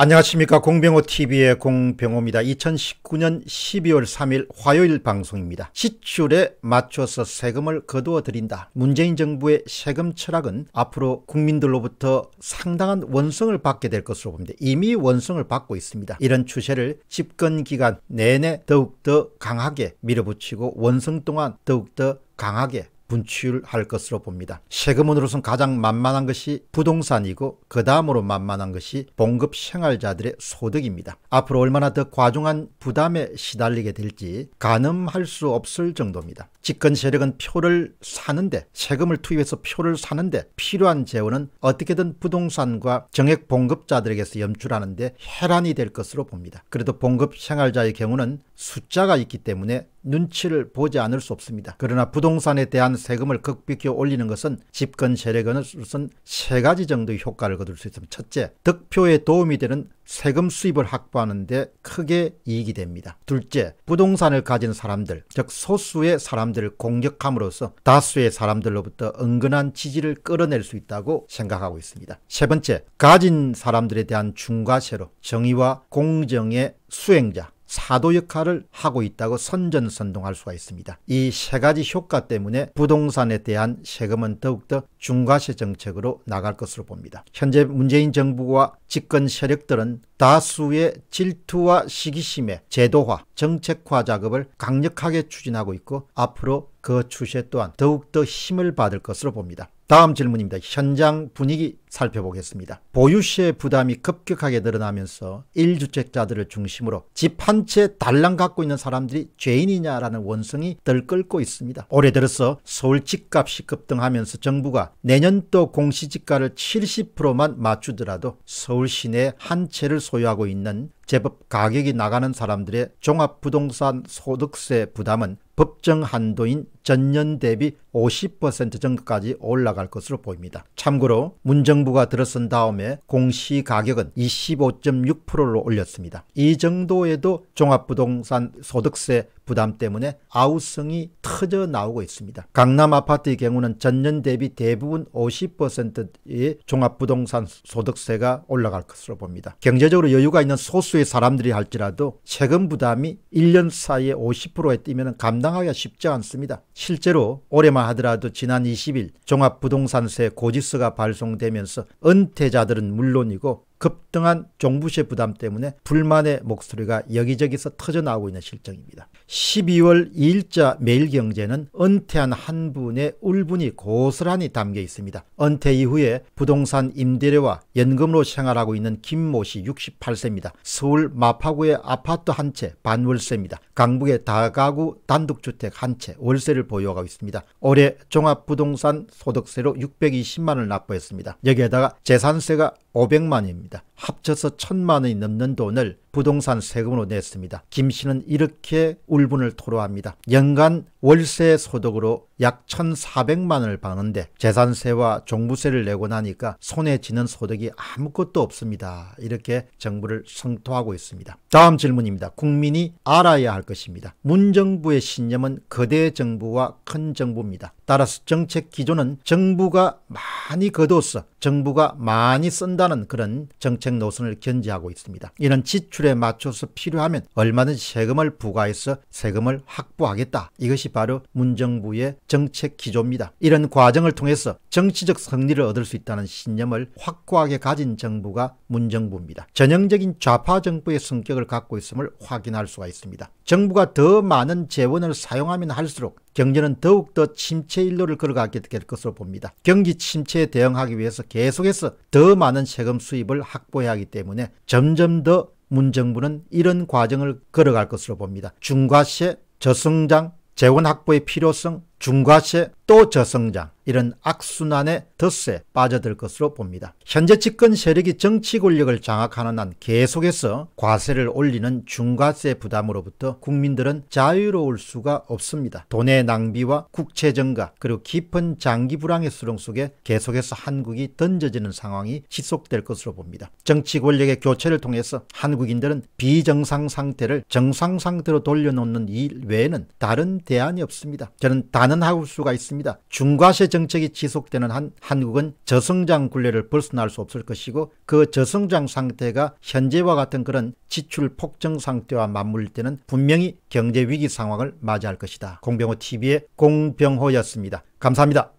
안녕하십니까 공병호TV의 공병호입니다. 2019년 12월 3일 화요일 방송입니다. 시출에 맞춰서 세금을 거두어 드린다. 문재인 정부의 세금 철학은 앞으로 국민들로부터 상당한 원성을 받게 될 것으로 봅니다. 이미 원성을 받고 있습니다. 이런 추세를 집권기간 내내 더욱더 강하게 밀어붙이고 원성 동안 더욱더 강하게 분출할 것으로 봅니다. 세금원으로선 가장 만만한 것이 부동산이고 그 다음으로 만만한 것이 봉급 생활자들의 소득입니다. 앞으로 얼마나 더 과중한 부담에 시달리게 될지 가늠할 수 없을 정도입니다. 집권 세력은 표를 사는데 세금을 투입해서 표를 사는데 필요한 재원은 어떻게든 부동산과 정액 봉급자들에게서 염출하는데 혈안이 될 것으로 봅니다. 그래도 봉급 생활자의 경우는 숫자가 있기 때문에 눈치를 보지 않을 수 없습니다. 그러나 부동산에 대한 세금을 극비켜 올리는 것은 집권 세력으로선 세 가지 정도의 효과를 거둘 수 있습니다. 첫째, 득표에 도움이 되는 세금 수입을 확보하는 데 크게 이익이 됩니다. 둘째, 부동산을 가진 사람들, 즉 소수의 사람들을 공격함으로써 다수의 사람들로부터 은근한 지지를 끌어낼 수 있다고 생각하고 있습니다. 세 번째, 가진 사람들에 대한 중과세로 정의와 공정의 수행자, 사도 역할을 하고 있다고 선전선동할 수가 있습니다. 이 세 가지 효과 때문에 부동산에 대한 세금은 더욱더 중과세 정책으로 나갈 것으로 봅니다. 현재 문재인 정부와 집권 세력들은 다수의 질투와 시기심에 제도화, 정책화 작업을 강력하게 추진하고 있고 앞으로 그 추세 또한 더욱더 힘을 받을 것으로 봅니다. 다음 질문입니다. 현장 분위기 살펴보겠습니다. 보유세 부담이 급격하게 늘어나면서 1주택자들을 중심으로 집 한 채 달랑 갖고 있는 사람들이 죄인이냐라는 원성이 들끓고 있습니다. 올해 들어서 서울 집값이 급등하면서 정부가 내년도 공시지가를 70%만 맞추더라도 서울 시내 한 채를 소유하고 있는 제법 가격이 나가는 사람들의 종합부동산 소득세 부담은 법정 한도인 전년 대비 50% 정도까지 올라갈 것으로 보입니다. 참고로 문정부가 들어선 다음에 공시가격은 25.6%로 올렸습니다. 이 정도에도 종합부동산 소득세 부담 때문에 아우성이 터져 나오고 있습니다. 강남 아파트의 경우는 전년 대비 대부분 50%의 종합부동산 소득세가 올라갈 것으로 봅니다. 경제적으로 여유가 있는 소수 의 소수의 사람들이 할지라도 세금 부담이 1년 사이에 50%에 뛰면 감당하기가 쉽지 않습니다. 실제로 올해만 하더라도 지난 20일 종합부동산세 고지서가 발송되면서 은퇴자들은 물론이고 급등한 종부세 부담 때문에 불만의 목소리가 여기저기서 터져나오고 있는 실정입니다. 12월 2일자 매일경제는 은퇴한 한 분의 울분이 고스란히 담겨 있습니다. 은퇴 이후에 부동산 임대료와 연금으로 생활하고 있는 김모 씨 68세입니다. 서울 마파구의 아파트 한 채 반월세입니다. 강북의 다가구 단독주택 한 채 월세를 보유하고 있습니다. 올해 종합부동산 소득세로 620만을 원 납부했습니다. 여기에다가 재산세가 500만입니다. 원 있습니다. 합쳐서 천만 원이 넘는 돈을 부동산 세금으로 냈습니다. 김 씨는 이렇게 울분을 토로합니다. 연간 월세 소득으로 약 1,400만을 받는데 재산세와 종부세를 내고 나니까 손에 쥐는 소득이 아무것도 없습니다. 이렇게 정부를 성토하고 있습니다. 다음 질문입니다. 국민이 알아야 할 것입니다. 문정부의 신념은 거대 정부와 큰 정부입니다. 따라서 정책 기조는 정부가 많이 거둬어서 정부가 많이 쓴다는 그런 정책 노선을 견지하고 있습니다. 이런 지출에 맞춰서 필요하면 얼마든지 세금을 부과해서 세금을 확보하겠다. 이것이 바로 문정부의 정책 기조입니다. 이런 과정을 통해서 정치적 승리를 얻을 수 있다는 신념을 확고하게 가진 정부가 문정부입니다. 전형적인 좌파 정부의 성격을 갖고 있음을 확인할 수가 있습니다. 정부가 더 많은 재원을 사용하면 할수록 경제는 더욱더 침체 일로를 걸어가게 될 것으로 봅니다. 경기 침체에 대응하기 위해서 계속해서 더 많은 세금 수입을 확보해야 하기 때문에 점점 더 문정부는 이런 과정을 걸어갈 것으로 봅니다. 중과세, 저성장, 재원 확보의 필요성, 중과세 또 저성장 이런 악순환의 덫에 빠져들 것으로 봅니다. 현재 집권 세력이 정치 권력을 장악하는 한 계속해서 과세를 올리는 중과세 부담으로부터 국민들은 자유로울 수가 없습니다. 돈의 낭비와 국채 증가 그리고 깊은 장기 불황의 수렁 속에 계속해서 한국이 던져지는 상황이 지속될 것으로 봅니다. 정치 권력의 교체를 통해서 한국인들은 비정상 상태를 정상 상태로 돌려놓는 일 외에는 다른 대안이 없습니다. 저는 단 많은 하수가 있습니다. 중과세 정책이 지속되는 한 한국은 저성장 굴레를 벗어날 수 없을 것이고 그 저성장 상태가 현재와 같은 그런 지출 폭증 상태와 맞물릴 때는 분명히 경제 위기 상황을 맞이할 것이다. 공병호 TV의 공병호였습니다. 감사합니다.